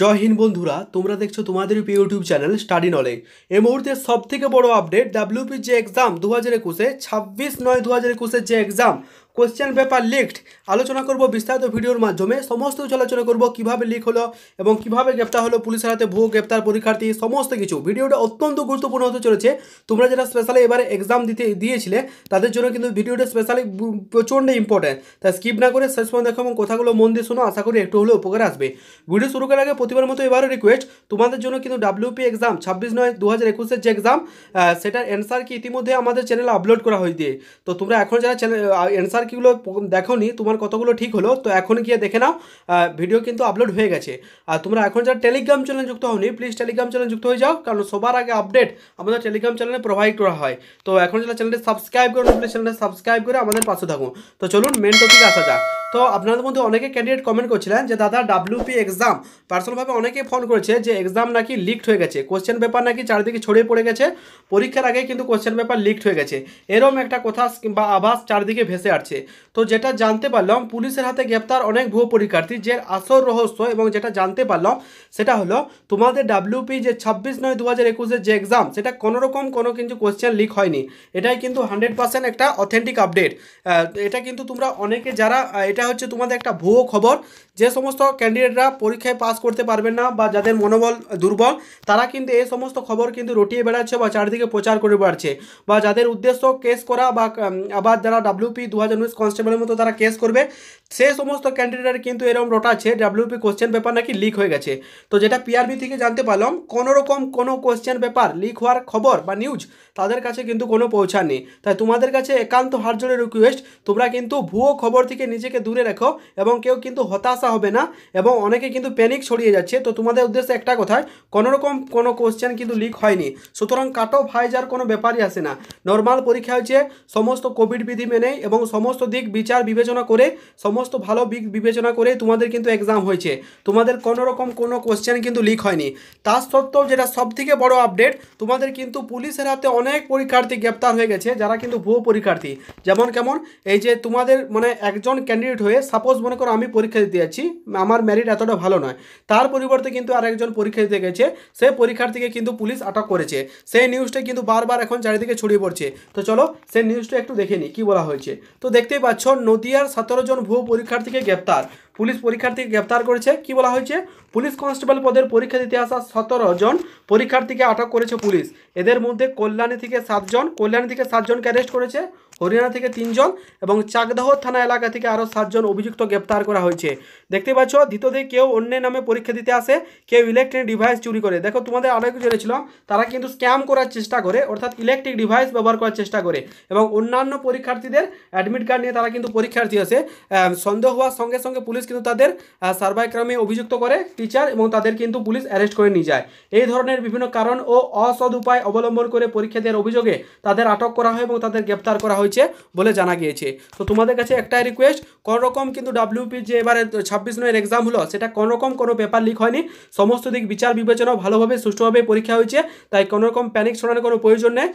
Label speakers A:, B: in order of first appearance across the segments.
A: জয় হিন্দ বন্ধুরা তোমরা দেখছো তোমাদের ইউটিউব চ্যানেল স্টাডি নলেজ এই মুহূর্তে সব থেকে বড় আপডেট ডাব্লিউপির যে এক্সাম দু হাজার একুশে ছাব্বিশ নয় দু হাজার একুশের যে এক্সাম কোশ্চেন পেপার লিকড আলোচনা করব বিস্তারিত ভিডিওর মাধ্যমে সমস্ত কিছু আলোচনা করব কিভাবে লিক হলো এবং কিভাবে গ্রেপ্তার হলো পুলিশের হাতে ভুয়ো গ্রেপ্তার পরীক্ষার্থী সমস্ত কিছু ভিডিওটা অত্যন্ত গুরুত্বপূর্ণ হতে চলেছে তোমরা যারা স্পেশালি এবারে এক্সাম দিতে দিয়েছিলে তাদের জন্য কিন্তু ভিডিওটা স্পেশালি প্রচণ্ড ইম্পর্ট্যান্ট তাই স্কিপ না করে শেষ পর্যন্ত দেখো এবং কথাগুলো মন দিয়ে শোনো আশা করি একটু হলেও উপকার আসবে ভিডিও শুরু করার আগে প্রতিবার মতো এবারও রিকোয়েস্ট তোমাদের জন্য কিন্তু ডাব্লিউপি এক্সাম ছাব্বিশ নয় দু হাজার একুশের যে এক্সাম সেটার অ্যান্সার কি ইতিমধ্যে আমাদের চ্যানেলে আপলোড করা হয়েছে তো তোমরা এখন যারা চ্যানেল অ্যান্সার বাকিগুলো দেখোনি তোমার কতগুলো ঠিক হলো তো এখন গিয়ে দেখে নাও ভিডিও কিন্তু আপলোড হয়ে গেছে আর তোমরা এখন যারা টেলিগ্রাম চ্যানেল যুক্ত হওনি প্লিজ টেলিগ্রাম চ্যানেল যুক্ত হয়ে যাও কারণ সবার আগে আপডেট আমাদের টেলিগ্রাম চ্যানেলে প্রোভাইড করা হয় তো এখন যারা চ্যানেলটি সাবস্ক্রাইব করো প্লিজ চ্যানেলটি সাবস্ক্রাইব করে আমাদের পাশে থাকুন তো চলুন মেন টপিকে আসা যাক তো আপনাদের মধ্যে অনেকে ক্যান্ডিডেট কমেন্ট করছিলেন যে দাদা ডাব্লিউপি এক্সাম পার্সোনালভাবে অনেকেই ফোন করেছে যে এক্সাম নাকি লিকড হয়ে গেছে কোশ্চেন পেপার নাকি চারিদিকে ছড়িয়ে পড়ে গেছে পরীক্ষার আগে কিন্তু কোশ্চেন পেপার লিকড হয়ে গেছে এরম একটা কথা কিংবা আভাস চারদিকে ভেসে আসছে তো যেটা জানতে পারলাম পুলিশের হাতে গ্রেপ্তার অনেক ভুয়ো পরীক্ষার্থী যে আসল রহস্য এবং যেটা জানতে পারলাম সেটা হলো তোমাদের ডাব্লিউপি যে ছাব্বিশ নয় দু হাজার একুশের যে এক্সাম সেটা কোনোরকম কোনো কিন্তু কোশ্চেন লিক হয়নি এটাই কিন্তু হান্ড্রেড পার্সেন্ট একটা অথেন্টিক আপডেট এটা কিন্তু তোমরা অনেকে যারা এটা হচ্ছে তোমাদের একটা ভুয়ো খবর যে সমস্ত ক্যান্ডিডেটরা পরীক্ষায় পাস করতে পারবেন না বা যাদের মনোবল দুর্বল তারা কিন্তু এই সমস্ত খবর কিন্তু রটিয়ে বেড়াচ্ছে বা চারদিকে প্রচার করে বেড়াচ্ছে বা যাদের উদ্দেশ্য কেস করা বা আবার যারা ডাব্লিউপি দু হাজার উনিশ কনস্টেবলের মতো তারা কেস করবে সে সমস্ত ক্যান্ডিডেট কিন্তু এরকম রটাচ্ছে ডাব্লিউপি কোশ্চেন পেপার নাকি লিক হয়ে গেছে তো যেটা পিআরবি থেকে জানতে পারলাম কোনোরকম কোনো কোশ্চেন পেপার লিক হওয়ার খবর বা নিউজ তাদের কাছে কিন্তু কোনো পৌঁছার নেই তাই তোমাদের কাছে একান্ত হার রিকোয়েস্ট তোমরা কিন্তু ভুয়ো খবর থেকে নিজেকে দূরে রাখো এবং কেউ কিন্তু হতাশা হবে না এবং অনেকে কিন্তু প্যানিক ছড়িয়ে যাচ্ছে তো তোমাদের উদ্দেশ্যে একটা কথায় কোনোরকম কোনো কোশ্চেন কিন্তু লিক হয়নি সুতরাং কাট অফ যার কোনো ব্যাপারই আসে না নর্মাল পরীক্ষা হচ্ছে সমস্ত কোভিড বিধি মেনে এবং সমস্ত দিক বিচার বিবেচনা করে সমস্ত ভালো দিক বিবেচনা করে তোমাদের কিন্তু এক্সাম হয়েছে তোমাদের কোনোরকম কোনো কোশ্চেন কিন্তু লিক হয়নি তা সত্ত্বেও যেটা সবথেকে বড় আপডেট তোমাদের কিন্তু পুলিশের হাতে অনেক পরীক্ষার্থী গ্রেপ্তার হয়ে গেছে যারা কিন্তু ভুয়ো পরীক্ষার্থী যেমন কেমন এই যে তোমাদের মানে একজন ক্যান্ডিডেট কমপ্লিট হয়ে সাপোজ মনে করো আমি পরীক্ষা দিতে যাচ্ছি আমার মেরিট এতটা ভালো নয় তার পরিবর্তে কিন্তু আর একজন পরীক্ষা দিতে গেছে পরীক্ষার পরীক্ষার্থীকে কিন্তু পুলিশ আটক করেছে সেই নিউজটা কিন্তু বারবার এখন চারিদিকে ছড়িয়ে পড়ছে তো চলো সেই নিউজটা একটু দেখে নিই কী বলা হয়েছে তো দেখতেই পাচ্ছ নদিয়ার সতেরো জন ভুয়ো পরীক্ষার্থীকে গ্রেপ্তার পুলিশ পরীক্ষার্থীকে গ্রেপ্তার করেছে কি বলা হয়েছে পুলিশ কনস্টেবল পদের পরীক্ষা দিতে আসা সতেরো জন পরীক্ষার্থীকে আটক করেছে পুলিশ এদের মধ্যে কল্যাণী থেকে সাতজন কল্যাণী থেকে সাতজনকে অ্যারেস্ট করেছে হরিয়ানা থেকে তিনজন এবং চাকদাহ থানা এলাকা থেকে আরও সাতজন অভিযুক্ত গ্রেপ্তার করা হয়েছে দেখতে পাচ্ছ দ্বিতীয়তে কেউ অন্যের নামে পরীক্ষা দিতে আসে কেউ ইলেকট্রনিক ডিভাইস চুরি করে দেখো তোমাদের আরও কিছু জেনেছিলাম তারা কিন্তু স্ক্যাম করার চেষ্টা করে অর্থাৎ ইলেকট্রিক ডিভাইস ব্যবহার করার চেষ্টা করে এবং অন্যান্য পরীক্ষার্থীদের অ্যাডমিট কার্ড নিয়ে তারা কিন্তু পরীক্ষার্থী আসে সন্দেহ হওয়ার সঙ্গে সঙ্গে পুলিশ কিন্তু তাদের সার্ভাইক্রমে অভিযুক্ত করে টিচার এবং তাদের কিন্তু পুলিশ অ্যারেস্ট করে নিয়ে যায় এই ধরনের বিভিন্ন কারণ ও অসদ উপায় অবলম্বন করে পরীক্ষা দেওয়ার অভিযোগে তাদের আটক করা হয় এবং তাদের গ্রেপ্তার করা হয় হয়েছে বলে জানা গিয়েছে তো তোমাদের কাছে একটাই রিকোয়েস্ট কোন রকম কিন্তু ডাব্লিউপি যে এবারে ছাব্বিশ নয়ের এক্সাম হলো সেটা কোন রকম কোনো পেপার লিক হয়নি সমস্ত দিক বিচার বিবেচনা ভালোভাবে সুষ্ঠুভাবে পরীক্ষা হয়েছে তাই কোনো রকম প্যানিক ছড়ানোর কোনো প্রয়োজন নেই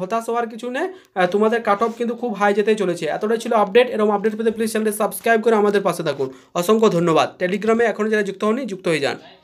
A: হতাশ হওয়ার কিছু নেই তোমাদের কাট অফ কিন্তু খুব হাই যেতে চলেছে এতটাই ছিল আপডেট এরকম আপডেট পেতে প্লিজ চ্যানেলটি সাবস্ক্রাইব করে আমাদের পাশে থাকুন অসংখ্য ধন্যবাদ টেলিগ্রামে এখন যারা যুক্ত হননি যুক্ত হয়ে যান